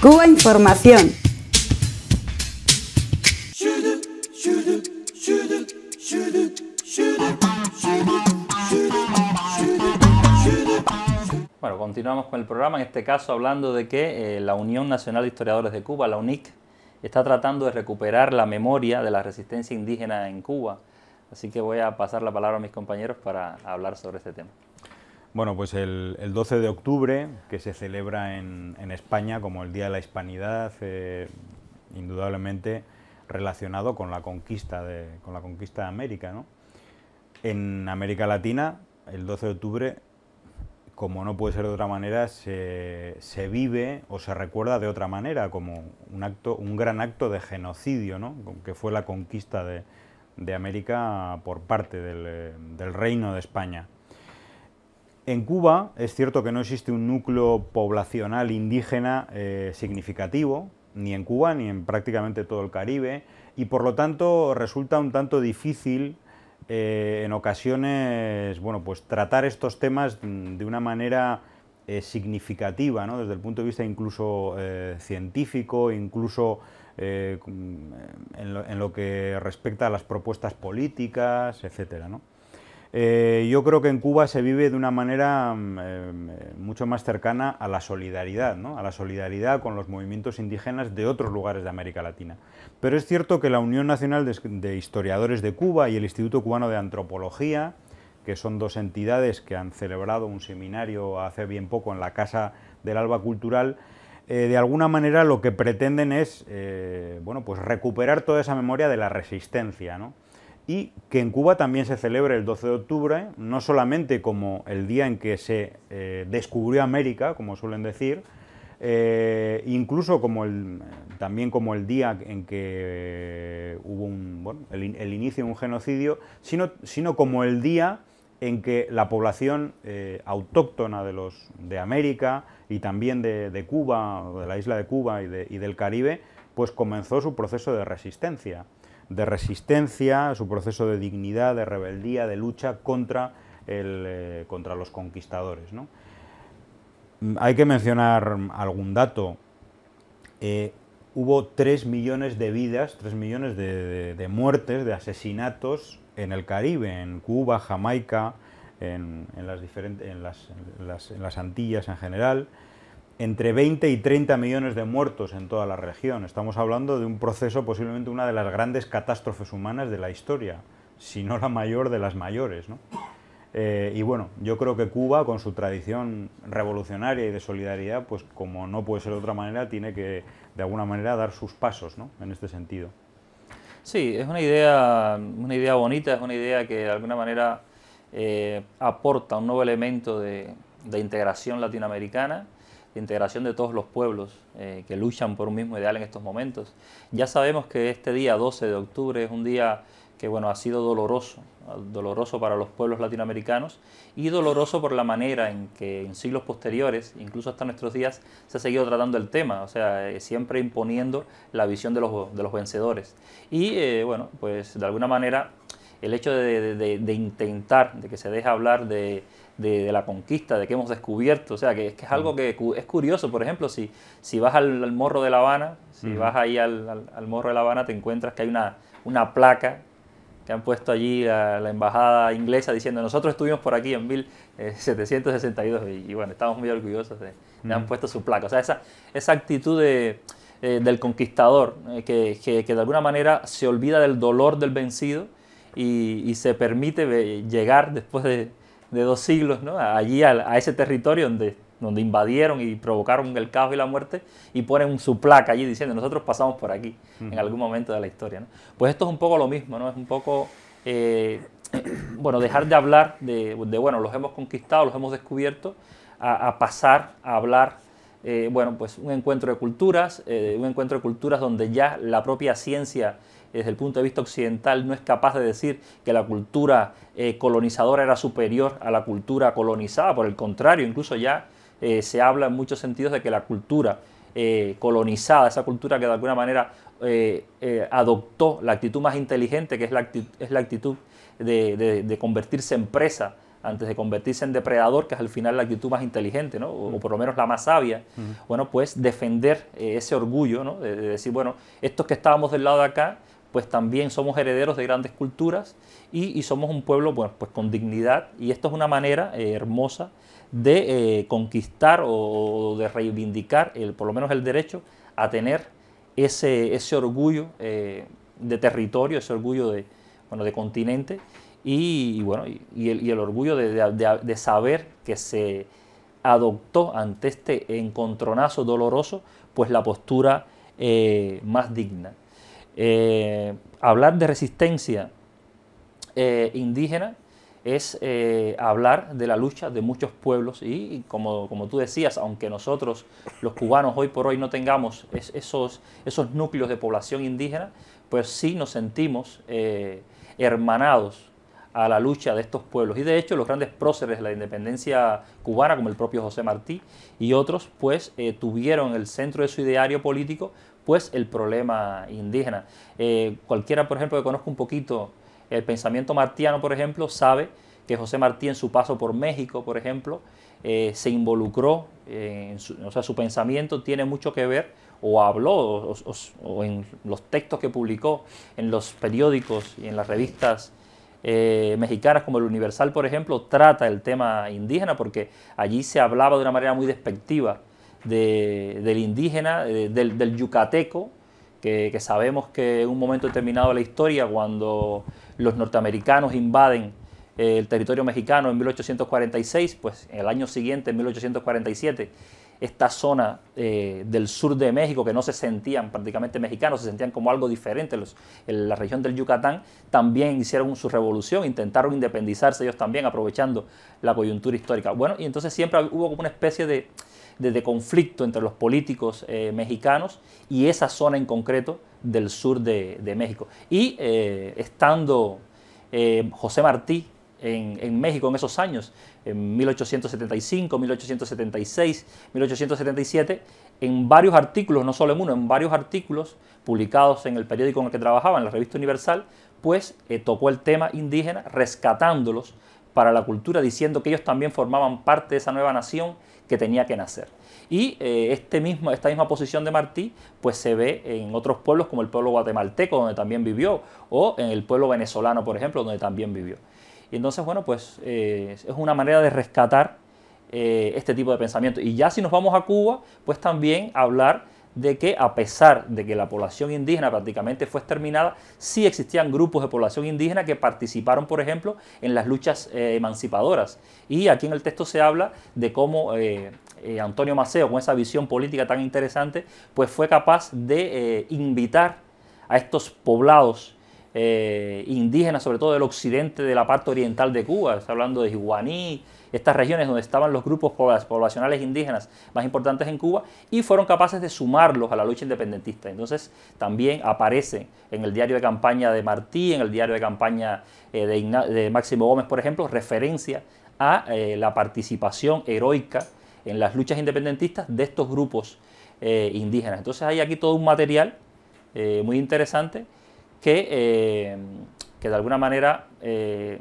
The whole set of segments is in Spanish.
Cuba Información. Bueno, continuamos con el programa, en este caso hablando de que eh, la Unión Nacional de Historiadores de Cuba, la UNIC, está tratando de recuperar la memoria de la resistencia indígena en Cuba. Así que voy a pasar la palabra a mis compañeros para hablar sobre este tema. Bueno, pues el, 12 de octubre, que se celebra en, España como el Día de la Hispanidad, eh, indudablemente relacionado con la conquista de, con la conquista de América. En América Latina, el 12 de octubre, como no puede ser de otra manera, se, vive o se recuerda de otra manera, como un, acto, un gran acto de genocidio, ¿no? que fue la conquista de, América por parte del eh, Reino de España. En Cuba es cierto que no existe un núcleo poblacional indígena eh, significativo, ni en Cuba ni en prácticamente todo el Caribe, y por lo tanto resulta un tanto difícil eh, en ocasiones bueno, pues tratar estos temas de una manera eh, significativa, ¿no? desde el punto de vista incluso científico, incluso en lo, que respecta a las propuestas políticas, etcétera. Eh, yo creo que en Cuba se vive de una manera mm, eh, mucho más cercana a la solidaridad, ¿no? a la solidaridad con los movimientos indígenas de otros lugares de América Latina. Pero es cierto que la Unión Nacional de, Historiadores de Cuba y el Instituto Cubano de Antropología, que son dos entidades que han celebrado un seminario hace bien poco en la Casa del Alba Cultural, eh, de alguna manera lo que pretenden es bueno, pues recuperar toda esa memoria de la resistencia. ¿no? y que en Cuba también se celebre el 12 de octubre, no solamente como el día en que se eh, descubrió América, como suelen decir, eh, incluso como también como el día en que eh, hubo bueno, el, inicio de un genocidio, sino, como el día en que la población autóctona de, los, de América y también de, Cuba, de la isla de Cuba y del Caribe, pues comenzó su proceso de resistencia de resistencia, su proceso de dignidad, de rebeldía, de lucha contra, eh, los conquistadores. Mm, hay que mencionar algún dato. Eh, hubo 3 millones de vidas, 3 millones de, muertes, de asesinatos en el Caribe, en Cuba, Jamaica, en, las, en las Antillas en general entre 20 y 30 millones de muertos en toda la región. Estamos hablando de un proceso, posiblemente una de las grandes catástrofes humanas de la historia, si no la mayor de las mayores. ¿no? Eh, y bueno, yo creo que Cuba, con su tradición revolucionaria y de solidaridad, pues como no puede ser de otra manera, tiene que de alguna manera dar sus pasos ¿no? en este sentido. Sí, es una idea, una idea bonita, es una idea que de alguna manera eh, aporta un nuevo elemento de integración latinoamericana de integración de todos los pueblos eh, que luchan por un mismo ideal en estos momentos. Ya sabemos que este día 12 de octubre es un día que bueno, ha sido doloroso, doloroso para los pueblos latinoamericanos y doloroso por la manera en que en siglos posteriores, incluso hasta nuestros días, se ha seguido tratando el tema, o sea, eh, siempre imponiendo la visión de los, de los vencedores. Y eh, bueno, pues de alguna manera el hecho de, de intentar, de que se deje hablar de de, la conquista, de que hemos descubierto. O sea, que, es algo mm. que es curioso. Por ejemplo, si, si vas al, Morro de La Habana, si mm. vas ahí al, Morro de La Habana, te encuentras que hay una, una placa que han puesto allí la, la embajada inglesa diciendo nosotros estuvimos por aquí en 1762 eh, y, bueno, estamos muy orgullosos de, que han mm. puesto su placa. O sea, esa, esa actitud eh, del conquistador eh, que, de alguna manera se olvida del dolor del vencido y se permite llegar después de, de dos siglos, ¿no? allí a, ese territorio donde, donde invadieron y provocaron el caos y la muerte, y ponen su placa allí diciendo, nosotros pasamos por aquí en algún momento de la historia. Pues esto es un poco lo mismo, ¿no? es un poco, eh, bueno, dejar de hablar de, bueno, los hemos conquistado, los hemos descubierto, a, pasar a hablar eh, bueno, pues un encuentro de culturas, eh, un encuentro de culturas donde ya la propia ciencia desde el punto de vista occidental no es capaz de decir que la cultura eh, colonizadora era superior a la cultura colonizada, por el contrario, incluso ya eh, se habla en muchos sentidos de que la cultura eh, colonizada, esa cultura que de alguna manera adoptó la actitud más inteligente, que es la actitud, es la actitud de, convertirse en presa, antes de convertirse en depredador, que es al final la actitud más inteligente, o, por lo menos la más sabia, bueno, pues defender ese orgullo, ¿no? de, de, decir, bueno, estos que estábamos del lado de acá, pues también somos herederos de grandes culturas y, somos un pueblo pues con dignidad y esto es una manera eh, hermosa de eh, conquistar o, de reivindicar el, por lo menos el derecho a tener ese, ese orgullo eh, de territorio, ese orgullo de, bueno, de continente y, bueno, el, orgullo de, saber que se adoptó ante este encontronazo doloroso pues la postura más digna. Eh, hablar de resistencia eh, indígena es eh, hablar de la lucha de muchos pueblos y, como, tú decías, aunque nosotros los cubanos hoy por hoy no tengamos esos, esos núcleos de población indígena, pues sí nos sentimos hermanados a la lucha de estos pueblos. Y de hecho los grandes próceres de la independencia cubana, como el propio José Martí y otros, pues tuvieron el centro de su ideario político pues el problema indígena. Eh, cualquiera, por ejemplo, que conozca un poquito el pensamiento martiano, por ejemplo, sabe que José Martí en su paso por México, por ejemplo, eh, se involucró, eh, en o sea, su pensamiento tiene mucho que ver, o habló, o, en los textos que publicó en los periódicos y en las revistas mexicanas como el Universal, por ejemplo, trata el tema indígena, porque allí se hablaba de una manera muy despectiva del indígena, eh, del, yucateco, que, sabemos que en un momento determinado de la historia, cuando los norteamericanos invaden eh, el territorio mexicano en 1846, pues en el año siguiente, en 1847, esta zona eh, del sur de México, que no se sentían prácticamente mexicanos, se sentían como algo diferente, los, en la región del Yucatán, también hicieron su revolución, intentaron independizarse ellos también, aprovechando la coyuntura histórica. Bueno, y entonces siempre hubo como una especie de, de, conflicto entre los políticos eh, mexicanos y esa zona en concreto del sur de, México. Y eh, estando José Martí, en, México en esos años, en 1875, 1876, 1877, en varios artículos, no solo en uno, en varios artículos publicados en el periódico en el que trabajaba, en la revista Universal, pues eh, tocó el tema indígena, rescatándolos para la cultura, diciendo que ellos también formaban parte de esa nueva nación que tenía que nacer. Y eh, este mismo, esta misma posición de Martí pues se ve en otros pueblos como el pueblo guatemalteco, donde también vivió, o en el pueblo venezolano, por ejemplo, donde también vivió. Y entonces, bueno, pues eh, es una manera de rescatar eh, este tipo de pensamiento. Y ya si nos vamos a Cuba, pues también hablar de que a pesar de que la población indígena prácticamente fue exterminada, sí existían grupos de población indígena que participaron, por ejemplo, en las luchas eh, emancipadoras. Y aquí en el texto se habla de cómo Antonio Maceo, con esa visión política tan interesante, pues fue capaz de invitar a estos poblados eh, indígenas, sobre todo del occidente, de la parte oriental de Cuba, está hablando de Iguaní, estas regiones donde estaban los grupos poblacionales indígenas más importantes en Cuba, y fueron capaces de sumarlos a la lucha independentista. Entonces también aparece en el diario de campaña de Martí, en el diario de campaña eh, de, Máximo Gómez, por ejemplo, referencia a eh, la participación heroica en las luchas independentistas de estos grupos indígenas. Entonces hay aquí todo un material muy interesante eh, que, de alguna manera eh,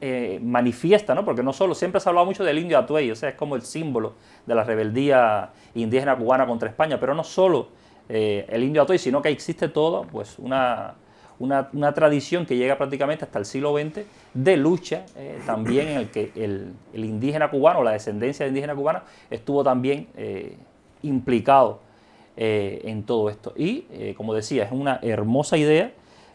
eh, manifiesta, ¿no? porque no solo, siempre se ha hablado mucho del indio Atuey, o sea, es como el símbolo de la rebeldía indígena cubana contra España, pero no solo el indio Atuey, sino que existe todo, pues una, tradición que llega prácticamente hasta el siglo XX de lucha, también en el que el, indígena cubano, la descendencia indígena cubana, estuvo también implicado eh, en todo esto. Y, eh, como decía, es una hermosa idea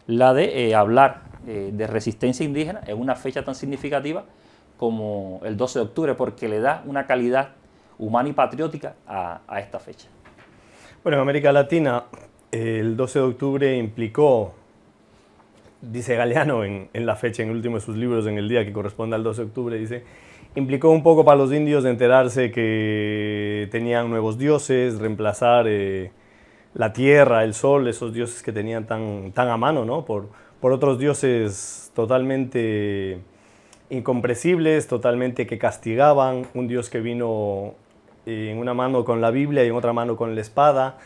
la de eh, hablar de resistencia indígena en una fecha tan significativa como el 12 de octubre, porque le da una calidad humana y patriótica a, esta fecha. Bueno, en América Latina el 12 de octubre implicó, dice Galeano en, en la fecha, en el último de sus libros, en el día que corresponde al 12 de octubre, dice, implicó un poco para los indios enterarse que tenían nuevos dioses, reemplazar eh, la tierra, el sol, esos dioses que tenían tan, tan a mano, ¿no? Por, por otros dioses totalmente incomprensibles, totalmente que castigaban, un dios que vino eh, en una mano con la Biblia y en otra mano con la espada,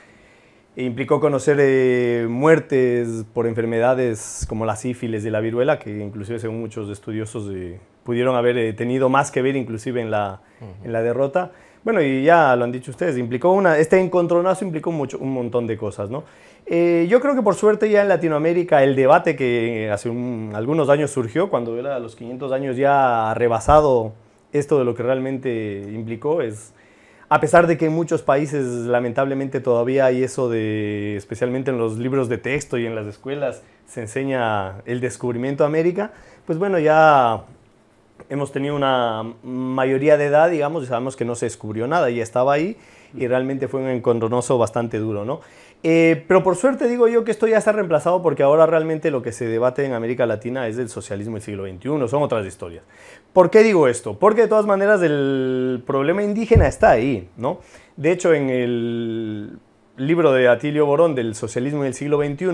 e implicó conocer eh, muertes por enfermedades como la sífilis y la viruela, que inclusive según muchos estudiosos eh, pudieron haber eh, tenido más que ver inclusive en la, derrota. Bueno, y ya lo han dicho ustedes, implicó una, este encontronazo implicó mucho, un montón de cosas, ¿no? yo creo que por suerte ya en Latinoamérica el debate que hace algunos años surgió, cuando era a los 500 años ya rebasado esto de lo que realmente implicó, es, a pesar de que en muchos países lamentablemente todavía hay eso de, especialmente en los libros de texto y en las escuelas, se enseña el descubrimiento de América, pues bueno, ya hemos tenido una mayoría de edad, digamos, y sabemos que no se descubrió nada, ya estaba ahí y realmente fue un encontronoso bastante duro, ¿no? Eh, pero por suerte digo yo que esto ya está reemplazado porque ahora realmente lo que se debate en América Latina es del socialismo del siglo XXI, son otras historias. ¿Por qué digo esto? Porque de todas maneras el problema indígena está ahí, ¿no? De hecho, en el libro de Atilio Borón del socialismo del siglo XXI,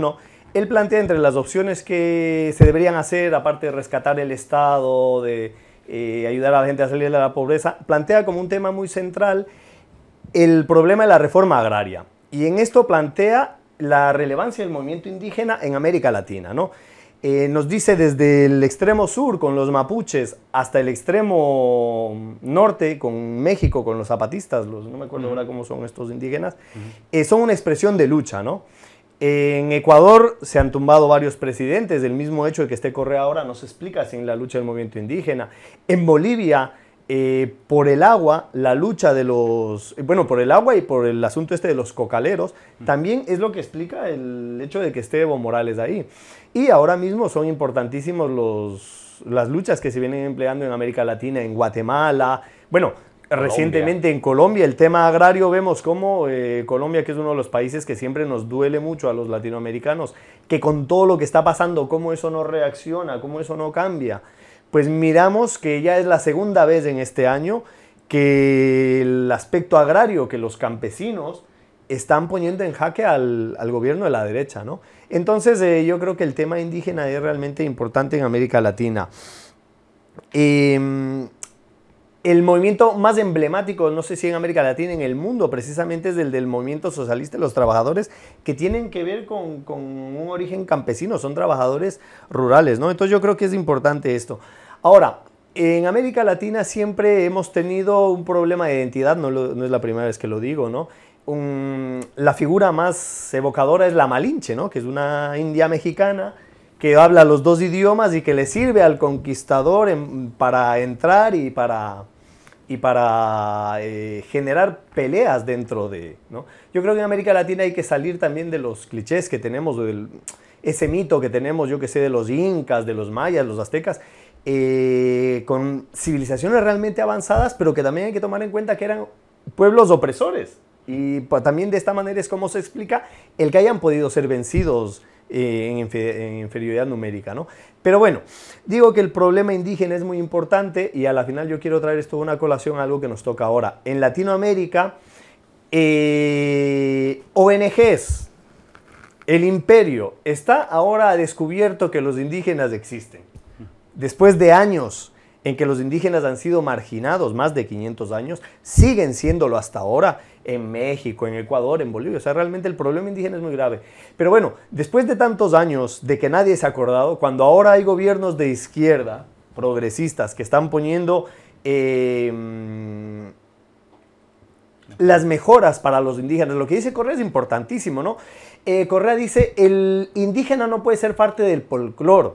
él plantea entre las opciones que se deberían hacer, aparte de rescatar el Estado, de eh, ayudar a la gente a salir de la pobreza, plantea como un tema muy central el problema de la reforma agraria. Y en esto plantea la relevancia del movimiento indígena en América Latina. ¿no? Eh, nos dice desde el extremo sur con los mapuches hasta el extremo norte con México, con los zapatistas, los, no me acuerdo ahora cómo son estos indígenas, eh, son una expresión de lucha. ¿no? En Ecuador se han tumbado varios presidentes, el mismo hecho de que esté Correa ahora no se explica sin la lucha del movimiento indígena. En Bolivia eh, por el agua, la lucha de los, eh, bueno, por el agua y por el asunto este de los cocaleros, mm. también es lo que explica el hecho de que esté Evo Morales ahí. Y ahora mismo son importantísimos las luchas que se vienen empleando en América Latina, en Guatemala, bueno, recientemente en Colombia, el tema agrario, vemos cómo eh, Colombia, que es uno de los países que siempre nos duele mucho a los latinoamericanos, que con todo lo que está pasando, cómo eso no reacciona, cómo eso no cambia pues miramos que ya es la segunda vez en este año que el aspecto agrario, que los campesinos están poniendo en jaque al, gobierno de la derecha, ¿no? Entonces eh, yo creo que el tema indígena es realmente importante en América Latina. Em, el movimiento más emblemático, no sé si en América Latina, en el mundo, precisamente es el del movimiento socialista de los trabajadores, que tienen que ver con, un origen campesino, son trabajadores rurales, ¿no? Entonces yo creo que es importante esto. Ahora, en América Latina siempre hemos tenido un problema de identidad, no, no es la primera vez que lo digo, ¿no? la figura más evocadora es la Malinche, ¿no? Que es una india mexicana que habla los dos idiomas y que le sirve al conquistador para entrar y para, y para eh, generar peleas dentro de... ¿no? Yo creo que en América Latina hay que salir también de los clichés que tenemos, del, ese mito que tenemos, yo que sé, de los incas, de los mayas, los aztecas, eh, con civilizaciones realmente avanzadas, pero que también hay que tomar en cuenta que eran pueblos opresores. Y también de esta manera es como se explica el que hayan podido ser vencidos eh, en, inferioridad numérica, ¿no? Pero bueno, digo que el problema indígena es muy importante y a la final yo quiero traer esto a una colación, a algo que nos toca ahora. En Latinoamérica, eh, ONGs, el imperio, está ahora descubierto que los indígenas existen. Después de años en que los indígenas han sido marginados más de 500 años, siguen siéndolo hasta ahora en México, en Ecuador, en Bolivia. O sea, realmente el problema indígena es muy grave. Pero bueno, después de tantos años de que nadie se ha acordado, cuando ahora hay gobiernos de izquierda, progresistas, que están poniendo em, las mejoras para los indígenas, lo que dice Correa es importantísimo, ¿no? Eh, Correa dice, el indígena no puede ser parte del folclore,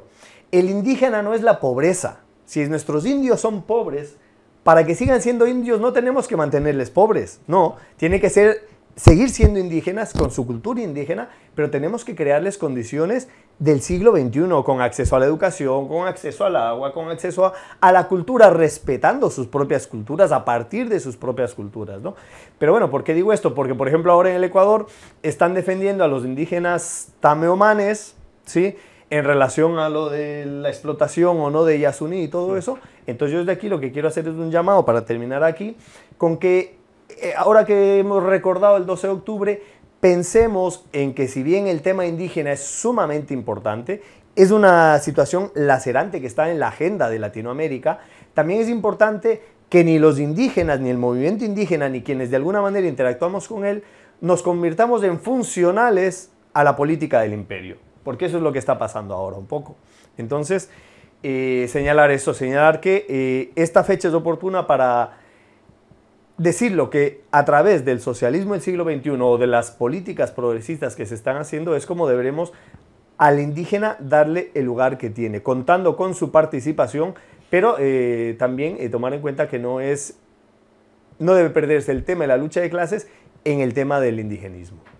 el indígena no es la pobreza si nuestros indios son pobres, para que sigan siendo indios no tenemos que mantenerles pobres, no, tiene que ser seguir siendo indígenas con su cultura indígena, pero tenemos que crearles condiciones del siglo XXI, con acceso a la educación, con acceso al agua, con acceso a, a la cultura, respetando sus propias culturas, a partir de sus propias culturas. ¿no? Pero bueno, ¿por qué digo esto? Porque, por ejemplo, ahora en el Ecuador están defendiendo a los indígenas tameomanes, ¿sí? en relación a lo de la explotación o no de Yasuní y todo eso. Entonces yo desde aquí lo que quiero hacer es un llamado para terminar aquí con que eh, ahora que hemos recordado el 12 de octubre, pensemos en que si bien el tema indígena es sumamente importante, es una situación lacerante que está en la agenda de Latinoamérica, también es importante que ni los indígenas, ni el movimiento indígena, ni quienes de alguna manera interactuamos con él, nos convirtamos en funcionales a la política del imperio porque eso es lo que está pasando ahora un poco. Entonces, eh, señalar eso, señalar que eh, esta fecha es oportuna para decir lo que a través del socialismo del siglo XXI o de las políticas progresistas que se están haciendo es como deberemos al indígena darle el lugar que tiene, contando con su participación, pero eh, también tomar en cuenta que no es, no debe perderse el tema de la lucha de clases en el tema del indigenismo.